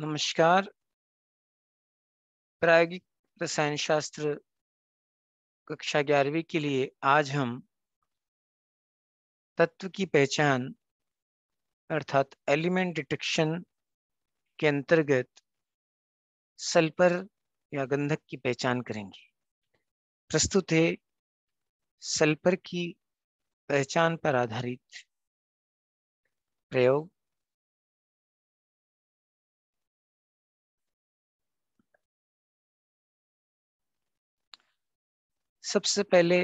नमस्कार प्रायोगिक रसायन शास्त्र कक्षा ग्यारहवीं के लिए आज हम तत्व की पहचान अर्थात एलिमेंट डिटेक्शन के अंतर्गत सल्पर या गंधक की पहचान करेंगे प्रस्तुत है सल्पर की पहचान पर आधारित प्रयोग सबसे पहले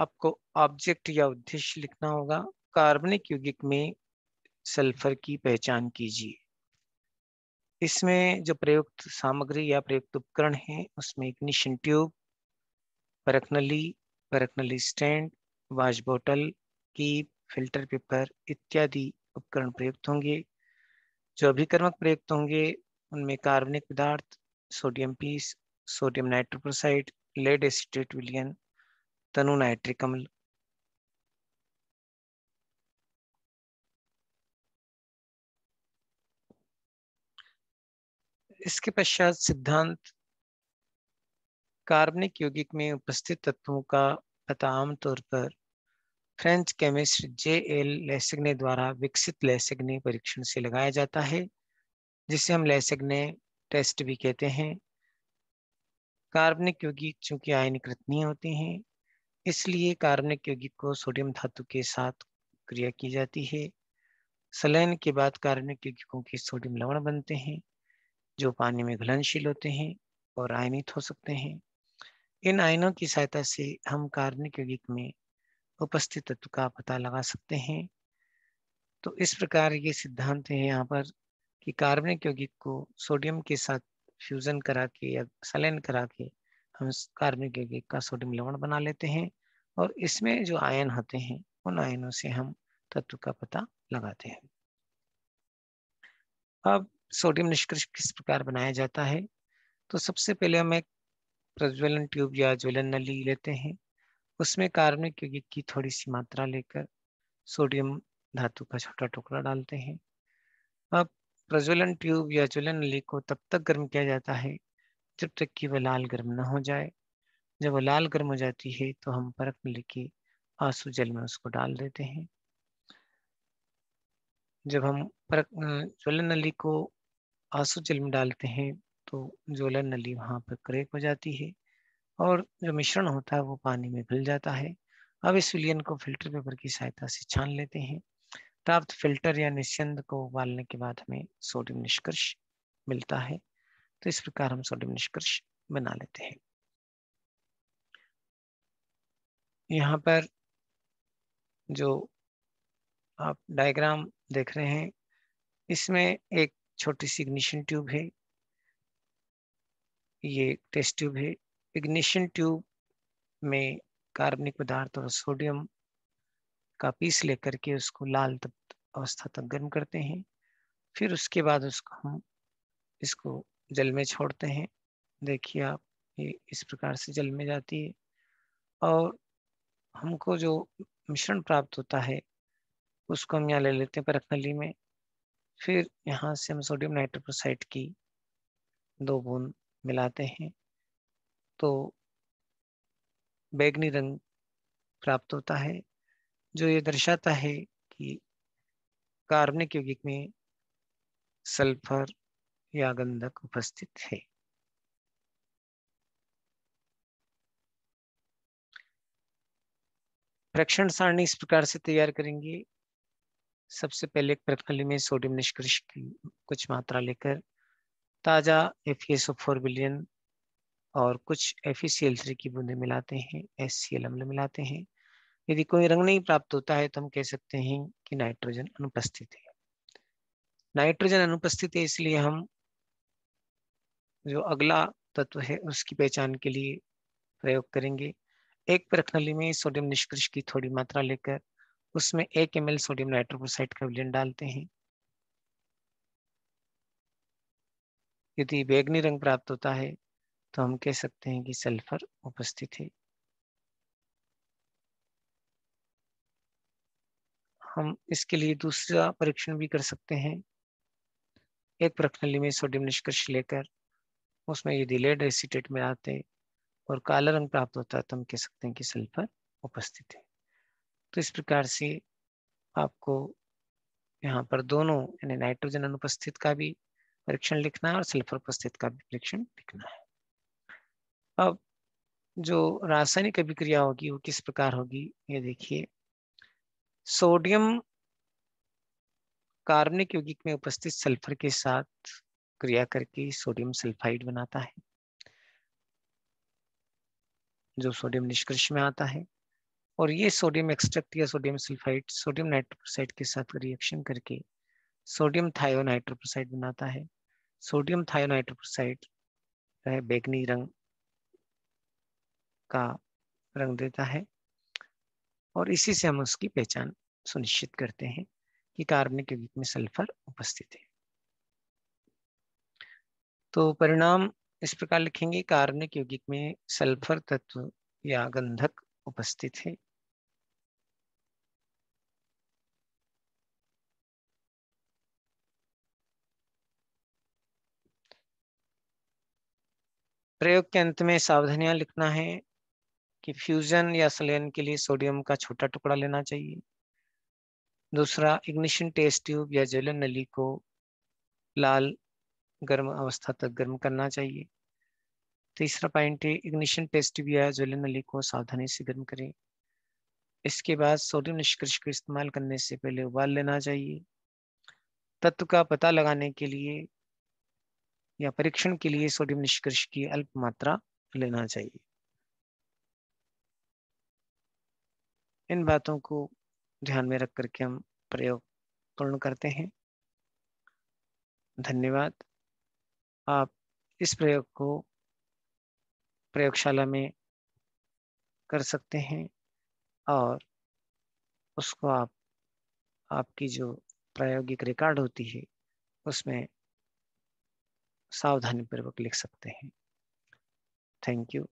आपको ऑब्जेक्ट या उद्देश्य लिखना होगा कार्बनिक युगिक में सल्फर की पहचान कीजिए इसमें जो प्रयुक्त सामग्री या प्रयुक्त उपकरण है उसमें इग्निशन ट्यूब परखनली परखनली स्टैंड वाश बोतल की फिल्टर पेपर इत्यादि उपकरण प्रयुक्त होंगे जो अभिकर्मक प्रयुक्त होंगे उनमें कार्बनिक पदार्थ sodium piece sodium nitroprusside lead acetate विलियन तनु नाइट्रिक अम्ल इसके पश्चात सिद्धांत कार्बनिक यौगिक में उपस्थित तत्वों का पता आमतौर पर French chemist J L Lassaigne द्वारा विकसित लेसिग्ने परीक्षण से लगाया जाता है जिसे हम लेसगने टेस्ट भी कहते हैं कार्बनिक यौगिक चूंकि आयनीकृत नहीं होते हैं इसलिए कार्बनिक यौगिक को सोडियम धातु के साथ क्रिया की जाती है सलयन के बाद कार्बनिक यौगिकों के सोडियम लवण बनते हैं जो पानी में घुलनशील होते हैं और आयनित हो सकते हैं इन आयनों की सहायता से हम कार्बनिक यौगिक में उपस्थित तत्व का पता लगा सकते हैं तो इस प्रकार ये सिद्धांत है यहाँ पर कि कार्बनिक यौगिक को सोडियम के साथ फ्यूजन करा के या सलेन करा के हम कार्बनिक यौगिक का सोडियम लवण बना लेते हैं और इसमें जो आयन होते हैं उन आयनों से हम तत्व का पता लगाते हैं अब सोडियम निष्कर्ष किस प्रकार बनाया जाता है तो सबसे पहले हम एक प्रज्वलन ट्यूब या ज्वलन नली लेते हैं उसमें कार्बनिक यौगिक की थोड़ी सी मात्रा लेकर सोडियम धातु का छोटा टुकड़ा डालते हैं अब प्रज्वलन ट्यूब या ज्वलन नली को तब तक गर्म किया जाता है जब तक कि वह लाल गर्म न हो जाए जब वह लाल गर्म हो जाती है तो हम परख नली के आंसू जल में उसको डाल देते हैं जब हम ज्वलन नली को आंसू जल में डालते हैं तो ज्वलन नली वहाँ पर क्रेक हो जाती है और जो मिश्रण होता है वो पानी में घुल जाता है अब इस विलियन को फिल्टर पेपर की सहायता से छान लेते हैं प्राप्त फिल्टर या निश्चंद को उबालने के बाद हमें सोडियम निष्कर्ष मिलता है तो इस प्रकार हम सोडियम निष्कर्ष बना लेते हैं यहाँ पर जो आप डायग्राम देख रहे हैं इसमें एक छोटी सी इग्निशन ट्यूब है ये टेस्ट ट्यूब है इग्निशन ट्यूब में कार्बनिक पदार्थ और सोडियम का पीस लेकर के उसको लाल तक अवस्था तक गर्म करते हैं फिर उसके बाद उसको हम इसको जल में छोड़ते हैं देखिए आप ये इस प्रकार से जल में जाती है और हमको जो मिश्रण प्राप्त होता है उसको हम यहाँ ले लेते हैं परखनली में फिर यहाँ से हम सोडियम नाइट्रोप्रोसाइड की दो बूंद मिलाते हैं तो बैगनी रंग प्राप्त होता है जो ये दर्शाता है कि कार्बनिक यौगिक में सल्फर या गंधक उपस्थित है प्रक्षण सारणी इस प्रकार से तैयार करेंगे सबसे पहले प्रतखली में सोडियम निष्कर्ष की कुछ मात्रा लेकर ताज़ा एफ फोर बिलियन और कुछ एफ e की बूंदें मिलाते हैं एस सी एल अम्ल मिलाते हैं यदि कोई रंग नहीं प्राप्त होता है तो हम कह सकते हैं कि नाइट्रोजन अनुपस्थित है नाइट्रोजन अनुपस्थित है इसलिए हम जो अगला तत्व है उसकी पहचान के लिए प्रयोग करेंगे एक प्रखनली में सोडियम निष्कर्ष की थोड़ी मात्रा लेकर उसमें एक एम सोडियम नाइट्रोक्साइड का विलियन डालते हैं यदि बैगनी रंग प्राप्त होता है तो हम कह सकते हैं कि सल्फर उपस्थित है हम इसके लिए दूसरा परीक्षण भी कर सकते हैं एक प्रखंडली में सोडियम निष्कर्ष लेकर उसमें यदि लेड एसिटेट में आते और काला रंग प्राप्त होता है तो हम कह सकते हैं कि सल्फर उपस्थित है तो इस प्रकार से आपको यहाँ पर दोनों यानी नाइट्रोजन अनुपस्थित का भी परीक्षण लिखना है और सल्फर उपस्थित का भी परीक्षण लिखना है अब जो रासायनिक अभिक्रिया होगी वो किस प्रकार होगी ये देखिए सोडियम कार्बनिक यौगिक में उपस्थित सल्फर के साथ क्रिया करके सोडियम सल्फाइड बनाता है जो सोडियम निष्कर्ष में आता है और ये सोडियम एक्सट्रैक्ट या सोडियम सल्फाइड सोडियम नाइट्रोप्रोसाइड के साथ रिएक्शन करके सोडियम थायोनाइट्रोपोसाइड बनाता है सोडियम थायोनाइट्रोपोसाइड बैगनी रंग का रंग देता है और इसी से हम उसकी पहचान सुनिश्चित करते हैं कि कार्बनिक यौगिक में सल्फर उपस्थित है तो परिणाम इस प्रकार लिखेंगे कार्बनिक यौगिक में सल्फर तत्व या गंधक उपस्थित है प्रयोग के अंत में सावधानियां लिखना है कि फ्यूजन या सलेन के लिए सोडियम का छोटा टुकड़ा लेना चाहिए दूसरा इग्निशन टेस्ट ट्यूब या ज्वलन नली को लाल गर्म अवस्था तक गर्म करना चाहिए तीसरा पॉइंट है इग्निशन टेस्ट ट्यूब या ज्वलन नली को सावधानी से गर्म करें इसके बाद सोडियम निष्कर्ष को इस्तेमाल करने से पहले उबाल लेना चाहिए तत्व का पता लगाने के लिए या परीक्षण के लिए सोडियम निष्कर्ष की अल्प मात्रा लेना चाहिए इन बातों को ध्यान में रख करके हम प्रयोग पूर्ण करते हैं धन्यवाद आप इस प्रयोग को प्रयोगशाला में कर सकते हैं और उसको आप आपकी जो प्रायोगिक रिकॉर्ड होती है उसमें सावधानी पूर्वक लिख सकते हैं थैंक यू